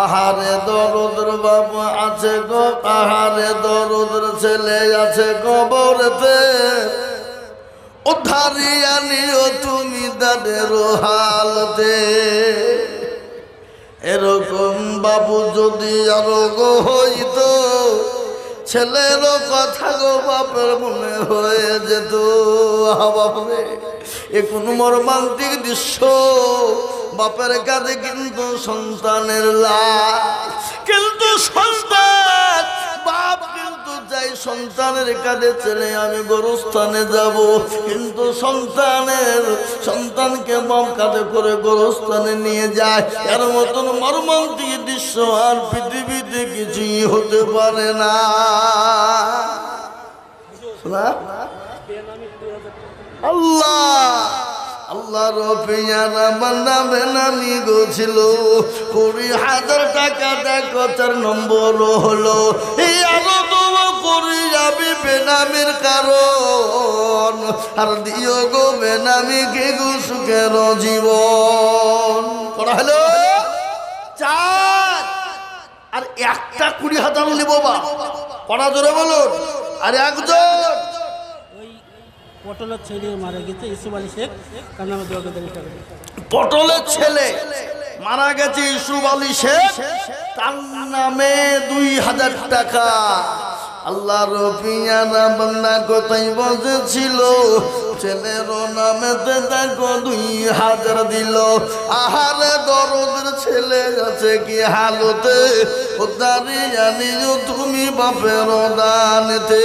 আহারে দরুদ্র বাবু আছে গো আহারে দরুদ্র ছেলে আছে কবরতে উদ্ধারিয়া নিও তুমি দাদের হালতে এরকম বাবু যদি আরো গো হইত ছেলের কথা গো বাপের মনে হয়ে যেত বাপরে এ কোন মর্মান্তিক দৃশ্য বাপের কাঁধে কিন্তু সন্তানের কিন্তু সন্তান বাপ কিন্তু যাই সন্তানের কাঁধে ছেলে আমি স্থানে যাব কিন্তু সন্তানের সন্তানকে বাপ কাঁধে করে স্থানে নিয়ে যায় এর মতন মর্মান্তিক দৃশ্য আর পৃথিবীতে কিছুই হতে পারে না আল্লাহ আল্লাহ রফিয়ারা বান্দাবে নামি গোছিল কুড়ি হাজার টাকা দেখো তার নম্বর হলো এই আরো তো কুড়ি যাবি বেনামির কারণ আর দিও গো বেনামি কে গো সুখের জীবন করা হলো চার আর একটা কুড়ি হাজার নেবো বা করা ধরে বলুন আর একজন পটলের ছেলে মারা গেছে ইসুব পটলের ছেলে মারা গেছে আলী শেখ তার নামে দুই হাজার টাকা আল্লাহ পিয়ারা নাম কোথায় বসেছিল ছেলের নামেতে দেখো দুই হাজার দিল আহারে দরদের ছেলে আছে কি হালতে ও তুমি বাপের দানেতে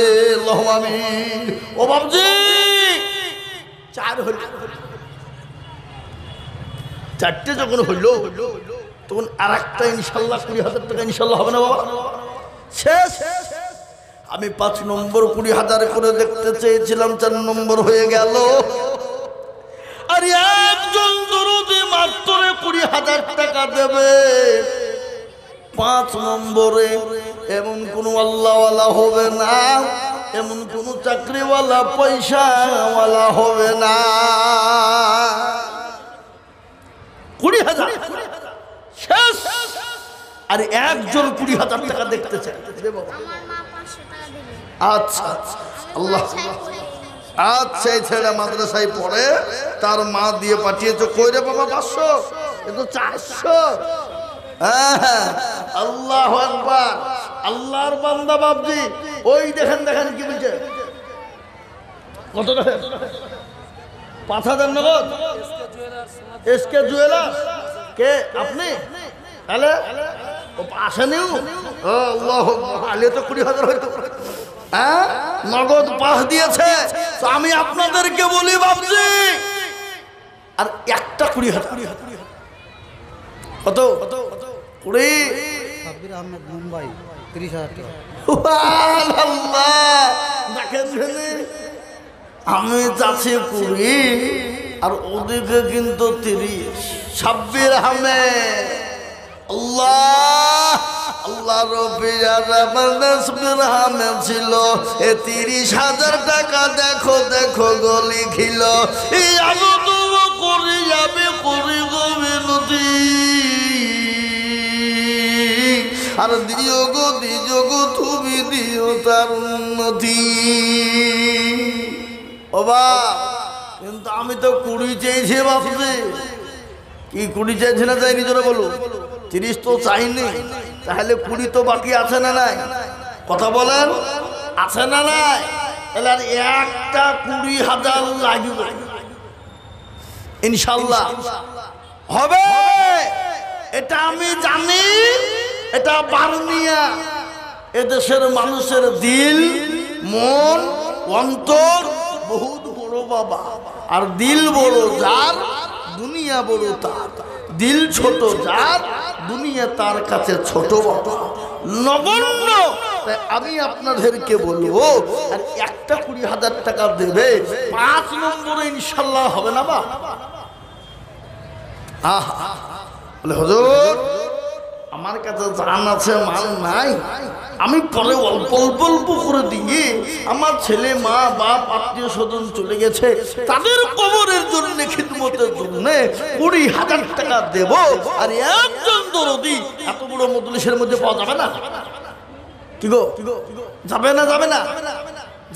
লহমামি ও বাবজি চার হল চারটে যখন হইল তখন আর একটা ইনশাল্লাহ কুড়ি হাজার টাকা ইনশাল্লাহ হবে না বাবা শেষ শেষ আমি পাঁচ নম্বর কুড়ি হাজার করে দেখতে চেয়েছিলাম চার নম্বর হয়ে গেল আর একজন দরুদি মাত্র কুড়ি হাজার টাকা দেবে পাঁচ নম্বরে এমন কোনো আল্লাহওয়ালা হবে না এমন কোনো চাকরিওয়ালা পয়সাওয়ালা হবে না কুড়ি হাজার শেষ আর একজন কুড়ি হাজার টাকা দেখতে চাই আচ্ছা আচ্ছা ছেলে তার মা দিয়ে পাঠিয়েছে কইরে চারশো হ্যাঁ, হ্যাঁ। আল্লাহ আল্লাহর বান্দা বাবজি ওই দেখেন দেখেন কি বলছে পাঁচ হাজার এস কে কে আপনি তাহলে আলিয়া তো কুড়ি হাজার হয়তো হ্যাঁ নগদ পাস দিয়েছে আমি আপনাদেরকে বলি ভাবছি আর একটা কুড়ি হাত কুড়ি হাত কত কুড়ি সাব্বির মুম্বাই তিরিশ হাজার আমি চাচ্ছি কুড়ি আর ওদিকে কিন্তু তিরিশ সাব্বির আহমেদ ছিল এ তিরিশ হাজার টাকা দেখো দেখো গলি খিল এই যাবে করে গো আর দিও গো দিও গো তুমি দিও তার উন্নতি ওবা কিন্তু আমি তো কুড়ি চেয়েছি বাপরে কি কুড়ি চাইছে না চাইনি জোরে বলো তিরিশ তো চাইনি তাহলে কুড়ি তো বাকি আছে না নাই কথা বলেন আছে না নাই তাহলে একটা কুড়ি হাজার লাগবে ইনশাল্লাহ হবে এটা আমি জানি এটা বার্মিয়া এদেশের মানুষের দিল মন অন্তর বহুত বড় বাবা আর দিল বড় যার দুনিয়া বড় তা দিল ছোট যার দুনিয়া তার কাছে ছোট নগণ্য আমি আপনাদেরকে বলবো আর একটা কুড়ি হাজার টাকা দেবে পাঁচ নম্বরে ইনশাল্লাহ হবে না বা আহ হজুর আমার কাছে জান আছে মাল নাই আমি পরে অল্প অল্প অল্প করে দিয়ে আমার ছেলে মা বাপ আত্মীয় স্বজন চলে গেছে তাদের কবরের জন্য খিদমতের জন্য কুড়ি হাজার টাকা দেব আর একজন দরদি এত বড় মদলিসের মধ্যে পাওয়া যাবে না কি গো যাবে না যাবে না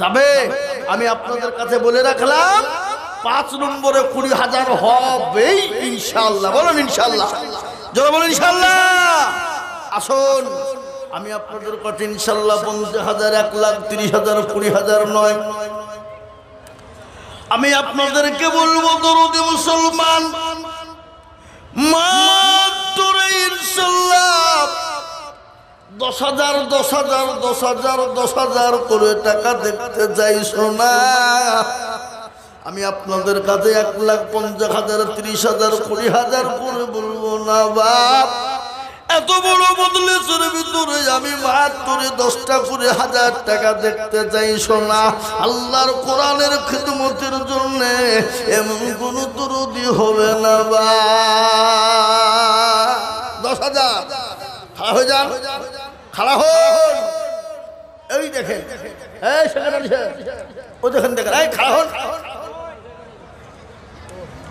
যাবে আমি আপনাদের কাছে বলে রাখলাম পাঁচ নম্বরে কুড়ি হাজার হবেই ইনশাল্লাহ বলেন ইনশাল্লাহ যারা বলেন ইনশাল্লাহ আসুন আমি আপনাদের কথা ইনশাল্লাহ পঞ্চাশ হাজার এক লাখ তিরিশ হাজার কুড়ি হাজার নয় আমি আপনাদেরকে বলবো দরদি মুসলমান দশ হাজার দশ হাজার দশ হাজার দশ হাজার করে টাকা দেখতে যাই সোনা আমি আপনাদের কাছে এক লাখ পঞ্চাশ হাজার ত্রিশ হাজার কুড়ি হাজার করে বলবো না বাপ এত বড় বদলেছের ভিতরে আমি মাত্রে দশটা করে হাজার টাকা দেখতে চাই সোনা আল্লাহর কোরআনের খেদমতের জন্য এমন কোনো তরুদি হবে না বা দশ হাজার খারাপ হয়ে যান খারাপ হন এই দেখেন এই সেখানে ও দেখেন দেখেন এই খারাপ হন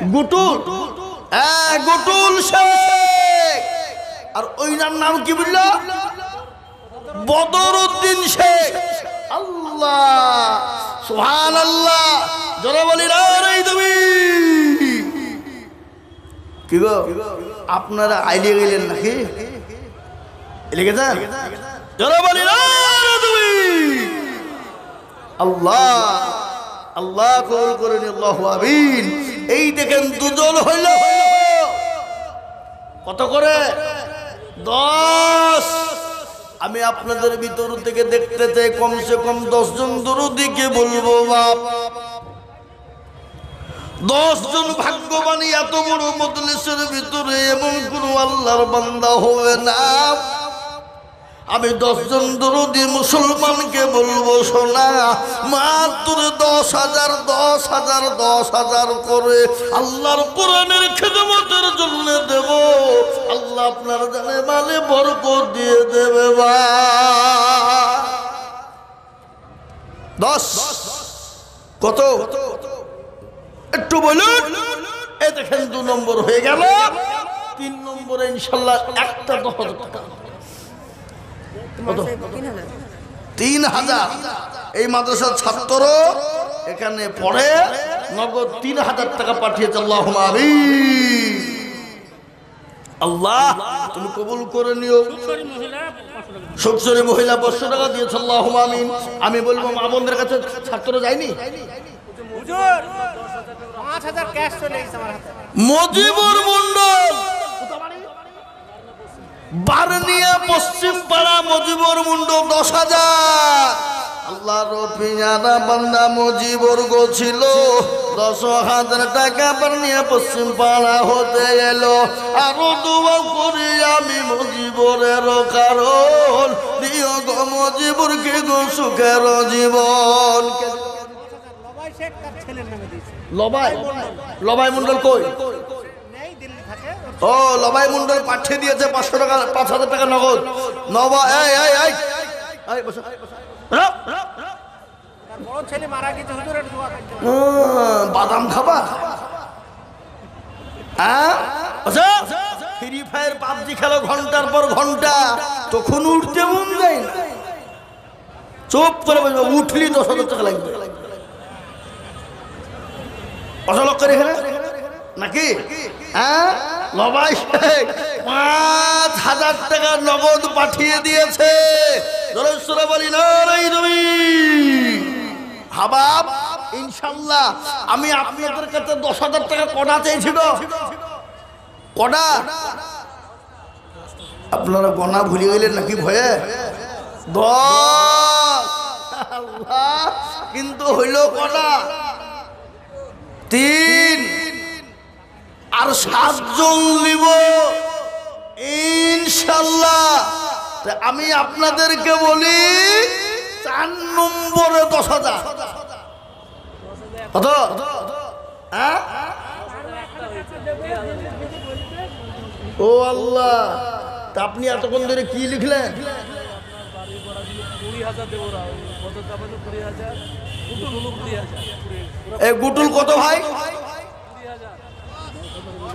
হ্যাঁ, শেখ আর ওইটার নাম কি বলল বদরুদ্দিন শেখ আল্লাহ সুহান আল্লাহ জোরে বলি রে তুমি কি গো আপনারা আইলে গেলেন নাকি এলে তুমি আল্লাহ আল্লাহ কবুল করে আল্লাহু আমিন এই দেখেন দুজন হইল কত করে দশ আমি আপনাদের ভিতর থেকে দেখতে চাই কমসে কম দশজন দুরুদিকে বলবো বাপ দশজন ভাগ্যবানী এত বড় মদলিসের ভিতরে এমন কোনো আল্লাহর বান্দা হবে না আমি দশজন দরদি মুসলমানকে বলবো সোনা মাত্র দশ হাজার দশ হাজার দশ হাজার করে আল্লাহর কোরআনের খেদমতের জন্য দেব আল্লাহ আপনার জানে মালে বরক দিয়ে দেবে বা দশ কত একটু বলুন এ দেখেন দু নম্বর হয়ে গেল তিন নম্বরে ইনশাল্লাহ একটা দশ টাকা তিন হাজার এই মাদ্রাসার ছাত্র এখানে পড়ে নগদ তিন হাজার টাকা পাঠিয়েছে আল্লাহ আল্লাহ তুমি কবুল করে নিও মহিলা পাঁচশো টাকা দিয়েছে আল্লাহ আমি বলবো মা বোনদের কাছে ছাত্র যায়নি মজিবুর মন্ডল বারনিয়া পশ্চিম পাড়া মজিবর মুন্ড দশ হাজার আল্লাহ রফিয়ানা বান্দা মজিবর ছিল দশ হাজার টাকা বারনিয়া পশ্চিম পাড়া হতে এলো আরো করি আমি মজিবরের কারণ প্রিয় মজিবর কে গো সুখের জীবন লবাই লবাই মন্ডল কই ও লবাই মন্ডল পাঠিয়ে দিয়েছে পাঁচশো টাকা পাঁচ হাজার টাকা নগদ নবা এই এই বাদাম খাবা ফ্রি হ্যাঁ? ফায়ার পাবজি খেলো ঘন্টার পর ঘন্টা তখন উঠতে মন যায় চোপ করে বলবে উঠলি দশ হাজার টাকা লাগবে অসলক করে এখানে নাকি হ্যাঁ নবাই শেখ পাঁচ হাজার টাকা নগদ পাঠিয়ে দিয়েছে হাবাব ইনশাল্লাহ আমি আপনাদের কাছে দশ হাজার টাকা কটা চেয়েছিল কটা আপনারা গনা ভুলে গেলেন নাকি ভয়ে দশ কিন্তু হইল কটা তিন আর সাতজন নিব ইনশাল্লাহ আমি আপনাদেরকে বলি চার নম্বরে দশ হাজার হ্যাঁ? ও আল্লাহ তা আপনি এতক্ষণ ধরে কি লিখলেন এ গুটুল কত ভাই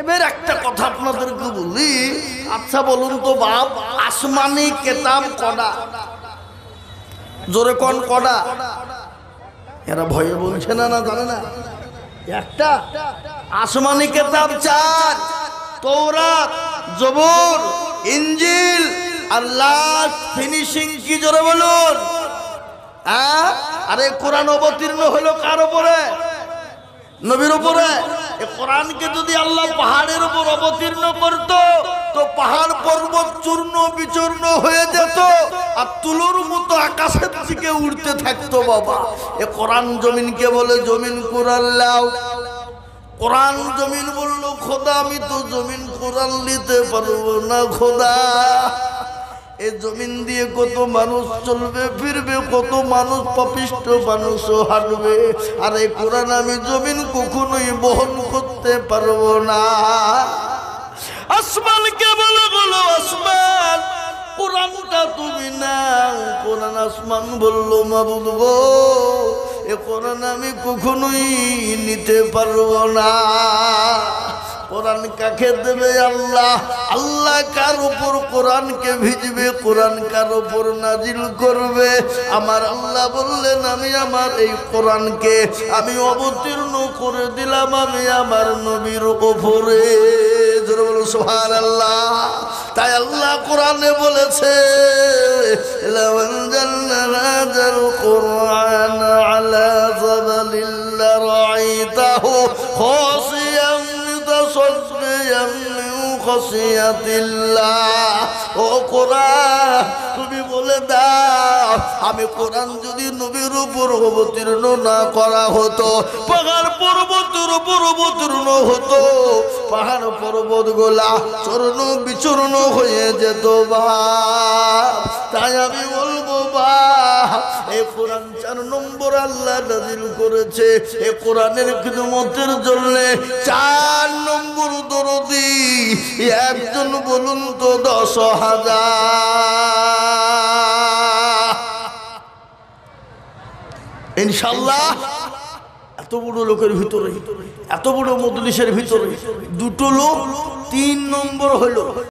এবার একটা কথা আপনাদেরকে বলি আচ্ছা বলুন তো বাপ আসমানি কেতাব কডা জোরে কন কডা এরা ভয়ে বলছে না না জানে না একটা আসমানি কেতাব চার তোরা জবর ইঞ্জিল আর লাস্ট ফিনিশিং কি জোরে বলুন হ্যাঁ? আরে কোরআন অবতীর্ণ হলো কার উপরে নবীর উপরে কোরআনকে যদি আল্লাহ পাহাড়ের উপর অবতীর্ণ করত তো পাহাড় পর্বত চূর্ণ বিচূর্ণ হয়ে যেত আর তুলোর মতো আকাশের দিকে উড়তে থাকতো বাবা এ কোরআন জমিনকে বলে জমিন কুরাল্লাও কোরআন জমিন বলল খোদা আমি তো জমিন কোরআন নিতে পারবো না খোদা এ জমিন দিয়ে কত মানুষ চলবে ফিরবে কত মানুষ পপিষ্ট মানুষও হারবে আর এই কোরআন আমি জমিন কখনোই বহন করতে পারবো না কে বলে বলো আসমান কোরআনটা তুমি না কোরআন আসমান বললো মা গো এ কোরআন আমি কখনোই নিতে পারবো না কোরআন কাকে দেবে আল্লাহ আল্লাহ কার উপর কোরআনকে ভিজবে কোরআন কার উপর নাজিল করবে আমার আল্লাহ বললেন আমি আমার এই কে আমি অবতীর্ণ করে দিলাম আমি আমার নবীর উপরে সোহার আল্লাহ তাই আল্লাহ কোরআনে বলেছে কোরআন আল্লাহ জবালিল্লা রাইতাহু صبيا খসিয়াতিল্লাহ ও কোরআন তুমি বলে দাও আমি কোরআন যদি নবীর উপর অবতীর্ণ না করা হতো পাহাড় পর্বতের উপর অবতীর্ণ হতো পাহাড় পর্বত গোলা চূর্ণ বিচরণ হয়ে যেত বা তাই আমি বলবো বা এ কোরআন চার নম্বর আল্লাহ নাজিল করেছে এ কোরআনের খিদমতের জন্য চার নম্বর দরদি একজন বলুন তো দশ হাজার ইনশাল্লাহ এত বড় লোকের ভিতরে এত বড় মদলিসের ভিতরে দুটো লোক তিন নম্বর হলো